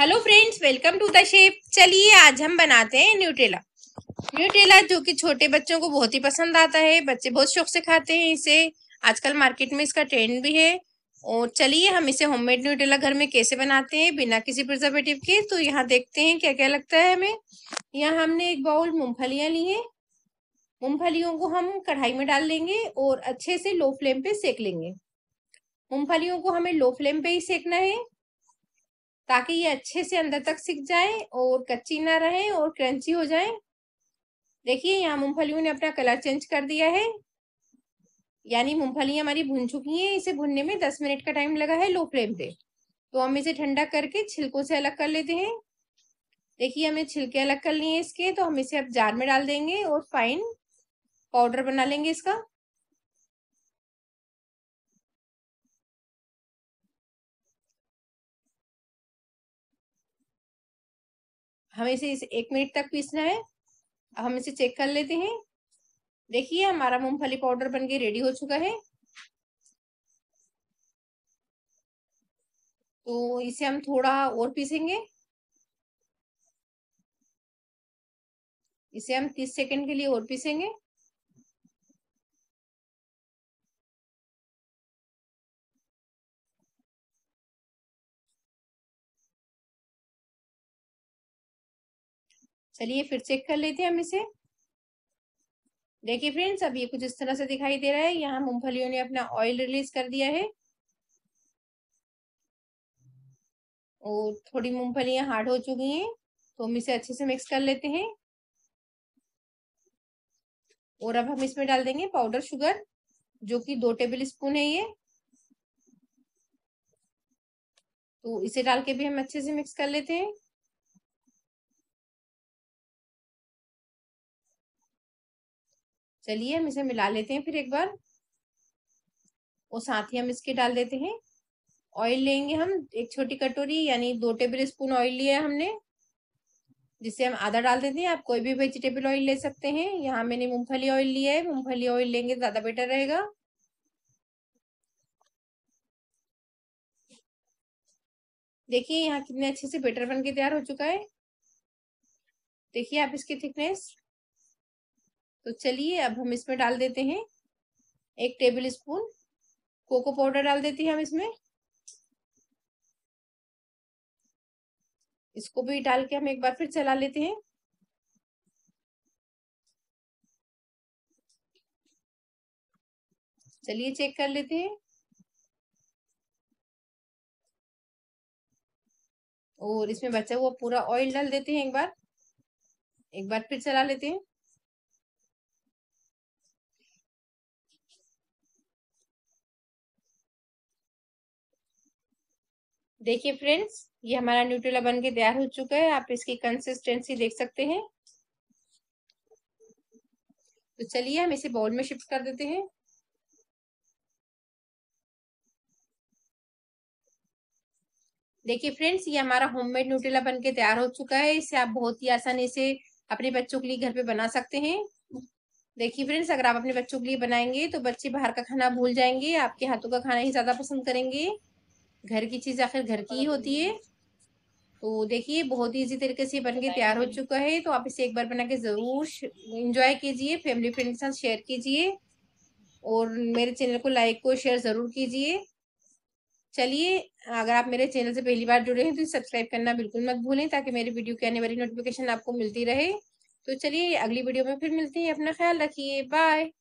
hello friends welcome to the shape चलिए आज हम बनाते हैं न्यूट्रेला न्यूट्रेला जो कि छोटे बच्चों को बहुत ही पसंद आता है बच्चे बहुत शौक से खाते हैं इसे आजकल मार्केट में इसका ट्रेंड भी है और चलिए हम इसे होममेड न्यूट्रेला घर में कैसे बनाते हैं बिना किसी प्रिजर्वेटिव के तो यहाँ देखते हैं क्या क्या लगता है हमें यहाँ हमने एक बाउल मूँगफलियाँ ली हैं मूँगफलियों को हम कढ़ाई में डाल लेंगे और अच्छे से लो फ्लेम पर सेक लेंगे मूँगफलियों को हमें लो फ्लेम पर ही सेकना है ताकि ये अच्छे से अंदर तक सिक जाए और कच्ची ना रहे और क्रंची हो जाए देखिए यहाँ मूंगफलियों ने अपना कलर चेंज कर दिया है यानी मूंगफली हमारी भुन चुकी हैं इसे भुनने में दस मिनट का टाइम लगा है लो फ्लेम पे तो हम इसे ठंडा करके छिलकों से अलग कर लेते हैं देखिए हमें छिलके अलग कर लिए इसके तो हम इसे अब जार में डाल देंगे और फाइन पाउडर बना लेंगे इसका हमें इसे इस एक मिनट तक पीसना है अब हम इसे चेक कर लेते हैं देखिए हमारा मूंगफली पाउडर बन के रेडी हो चुका है तो इसे हम थोड़ा और पीसेंगे इसे हम तीस सेकंड के लिए और पीसेंगे चलिए फिर चेक कर लेते हैं हम इसे देखिए फ्रेंड्स अब ये कुछ इस तरह से दिखाई दे रहा है यहाँ मूंगफलियों ने अपना ऑयल रिलीज कर दिया है और थोड़ी मूंगफलियां हार्ड हो चुकी हैं तो हम इसे अच्छे से मिक्स कर लेते हैं और अब हम इसमें डाल देंगे पाउडर शुगर जो कि दो टेबल स्पून है ये तो इसे डाल के भी हम अच्छे से मिक्स कर लेते हैं चलिए हम इसे मिला लेते हैं फिर एक बार और साथ ही हम इसके डाल देते हैं ऑयल लेंगे हम एक छोटी कटोरी यानी दो टेबल स्पून ऑयल लिया है हमने जिसे हम आधा डाल देते हैं आप कोई भी वेजिटेबल ऑयल ले सकते हैं यहाँ मैंने मूंगफली ऑयल लिया है मूंगफली ऑयल लेंगे ज़्यादा बेटर रहेगा देखिए यहाँ कितने अच्छे से बेटर बन के तैयार हो चुका है देखिए आप इसकी थिकनेस तो चलिए अब हम इसमें डाल देते हैं एक टेबल स्पून कोको पाउडर डाल देते हैं हम इसमें इसको भी डाल के हम एक बार फिर चला लेते हैं चलिए चेक कर लेते हैं और इसमें बचा हुआ पूरा ऑयल डाल देते हैं एक बार एक बार फिर चला लेते हैं देखिए फ्रेंड्स ये हमारा न्यूट्रेला बन के तैयार हो चुका है आप इसकी कंसिस्टेंसी देख सकते हैं तो चलिए हम इसे बाउल में शिफ्ट कर देते हैं देखिए फ्रेंड्स ये हमारा होममेड न्यूट्रेला बन के तैयार हो चुका है इसे आप बहुत ही आसानी से अपने बच्चों के लिए घर पे बना सकते हैं देखिए फ्रेंड्स अगर आप अपने बच्चों के लिए बनाएंगे तो बच्चे बाहर का खाना भूल जाएंगे आपके हाथों का खाना ही ज्यादा पसंद करेंगे घर की चीज़ आखिर घर की ही होती है तो देखिए बहुत ही इजी तरीके से बन के तैयार हो चुका है तो आप इसे एक बार बना के ज़रूर इंजॉय कीजिए फैमिली फ्रेंड के साथ शेयर कीजिए और मेरे चैनल को लाइक और शेयर ज़रूर कीजिए चलिए अगर आप मेरे चैनल से पहली बार जुड़े हैं तो सब्सक्राइब करना बिल्कुल मत भूलें ताकि मेरी वीडियो की आने वाली नोटिफिकेशन आपको मिलती रहे तो चलिए अगली वीडियो में फिर मिलते हैं अपना ख्याल रखिए बाय